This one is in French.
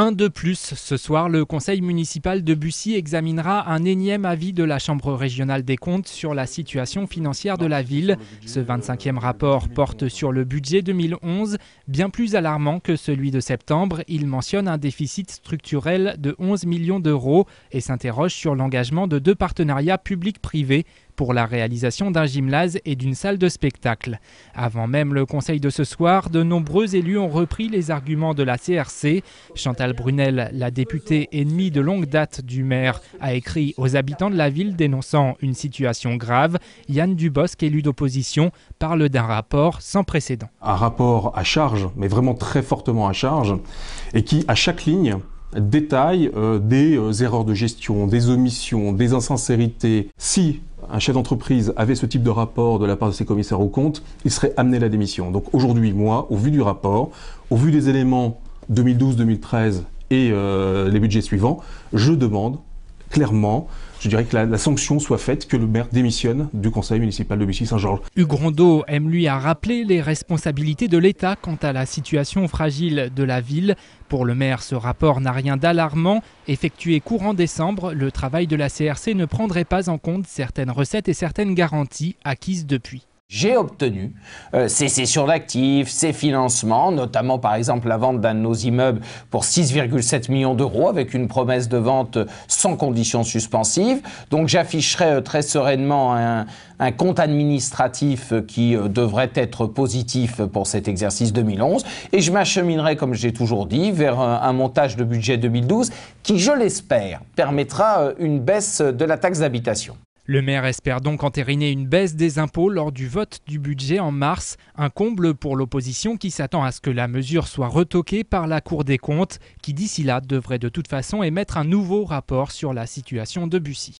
Un de plus, ce soir, le conseil municipal de Bussy examinera un énième avis de la Chambre régionale des comptes sur la situation financière de la ville. Ce 25e rapport porte sur le budget 2011, bien plus alarmant que celui de septembre. Il mentionne un déficit structurel de 11 millions d'euros et s'interroge sur l'engagement de deux partenariats publics-privés pour la réalisation d'un gymnase et d'une salle de spectacle. Avant même le conseil de ce soir, de nombreux élus ont repris les arguments de la CRC. Brunel, la députée ennemie de longue date du maire, a écrit aux habitants de la ville dénonçant une situation grave. Yann Dubosc, élu d'opposition, parle d'un rapport sans précédent. Un rapport à charge, mais vraiment très fortement à charge, et qui, à chaque ligne, détaille euh, des euh, erreurs de gestion, des omissions, des insincérités. Si un chef d'entreprise avait ce type de rapport de la part de ses commissaires au comptes, il serait amené à la démission. Donc aujourd'hui, moi, au vu du rapport, au vu des éléments 2012-2013 et euh, les budgets suivants, je demande clairement, je dirais que la, sanction soit faite, que le maire démissionne du conseil municipal de Bussy-Saint-Georges. Hugues Rondeau aime lui à rappeler les responsabilités de l'État quant à la situation fragile de la ville. Pour le maire, ce rapport n'a rien d'alarmant. Effectué courant décembre, le travail de la CRC ne prendrait pas en compte certaines recettes et certaines garanties acquises depuis j'ai obtenu euh, ces cessions d'actifs, ces financements, notamment par exemple la vente d'un de nos immeubles pour 6,7 millions d'euros avec une promesse de vente sans conditions suspensives. Donc j'afficherai euh, très sereinement un, compte administratif euh, qui devrait être positif pour cet exercice 2011 et je m'acheminerai, comme j'ai toujours dit, vers un, montage de budget 2012 qui, je l'espère, permettra une baisse de la taxe d'habitation. Le maire espère donc entériner une baisse des impôts lors du vote du budget en mars, un comble pour l'opposition qui s'attend à ce que la mesure soit retoquée par la Cour des comptes, qui d'ici là devrait de toute façon émettre un nouveau rapport sur la situation de Bussy.